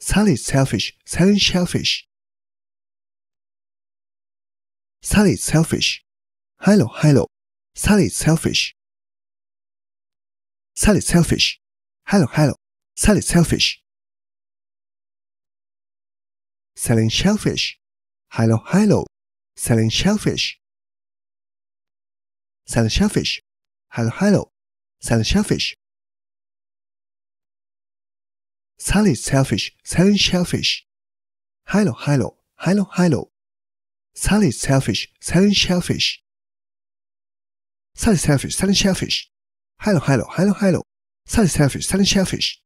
Sally, selfish, Selling shellfish. Sally, selfish. Hello, hello. Sally, selfish. Sally, selfish. Hello, hello. Sally, selfish. Selling shellfish. Hello, hello. Selling shellfish. Selling shellfish. Hello, hello. Selling shellfish. Sally selfish, selling shellfish. Hilo, Hilo, Hilo, Hilo. Sally selfish, selling shellfish. Sally selfish, selling shellfish. Hilo, Hilo, Hilo, Hilo. Sally selfish, selling shellfish.